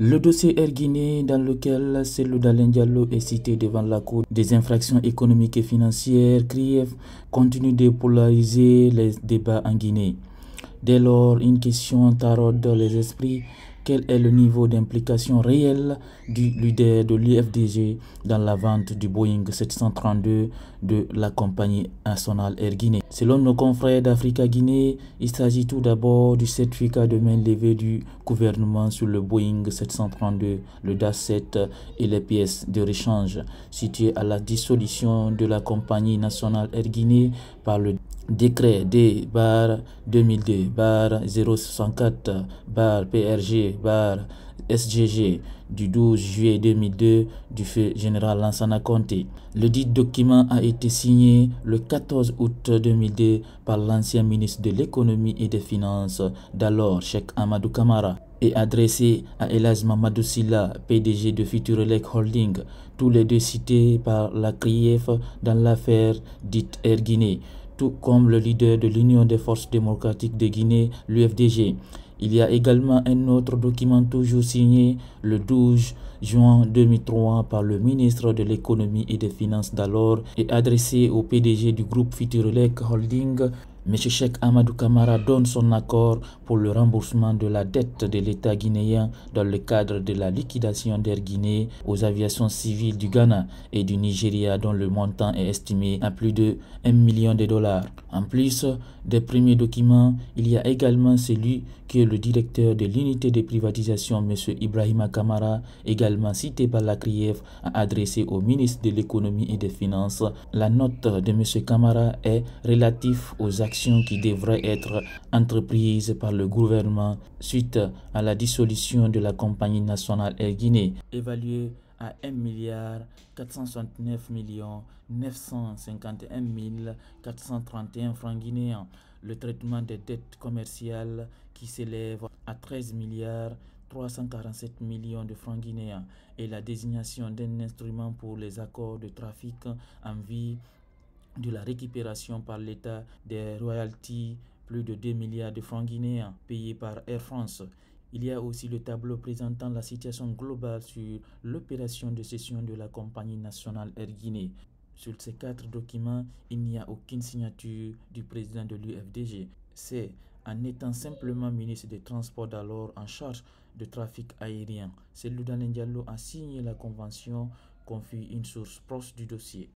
Le dossier Air Guinée, dans lequel Célou Dalen est cité devant la Cour des infractions économiques et financières, Kriev continue de polariser les débats en Guinée. Dès lors, une question taraude les esprits quel est le niveau d'implication réelle du leader de l'UFDG dans la vente du Boeing 732 de la compagnie nationale Air Guinée. Selon nos confrères d'Africa-Guinée, il s'agit tout d'abord du certificat de main levée du gouvernement sur le Boeing 732, le DAS-7 et les pièces de réchange situées à la dissolution de la compagnie nationale Air Guinée par le décret D 2002 064 bar PRG bar SGG du 12 juillet 2002 du feu général Lansana Conté. Le dit document a été signé le 14 août 2002 par l'ancien ministre de l'économie et des finances d'alors, Cheikh Amadou Kamara et adressé à Elaz Mamadou Silla, PDG de Futurelec Holding, tous les deux cités par la CRIEF dans l'affaire dite Air Guinée tout comme le leader de l'Union des forces démocratiques de Guinée, l'UFDG. Il y a également un autre document toujours signé le 12 juin 2003 par le ministre de l'économie et des finances d'alors et adressé au PDG du groupe Futurelec Holding M. Cheikh Amadou Kamara donne son accord pour le remboursement de la dette de l'État guinéen dans le cadre de la liquidation d'Air Guinée aux aviations civiles du Ghana et du Nigeria dont le montant est estimé à plus de 1 million de dollars. En plus des premiers documents, il y a également celui que le directeur de l'unité de privatisation, M. Ibrahima Kamara, également cité par la CRIEF, a adressé au ministre de l'économie et des finances. La note de M. Kamara est relative aux actions qui devraient être entreprises par le gouvernement suite à la dissolution de la compagnie nationale Air Guinée, évaluée à 1 milliard 469 millions 951 francs guinéens. Le traitement des dettes commerciales qui s'élève à 13 milliards 347 millions de francs guinéens et la désignation d'un instrument pour les accords de trafic en vie de la récupération par l'État des royalties, plus de 2 milliards de francs guinéens payés par Air France. Il y a aussi le tableau présentant la situation globale sur l'opération de cession de la compagnie nationale Air Guinée. Sur ces quatre documents, il n'y a aucune signature du président de l'UFDG. C'est en étant simplement ministre des Transports d'alors en charge de trafic aérien, C'est Ludan Diallo a signé la convention, confie une source proche du dossier.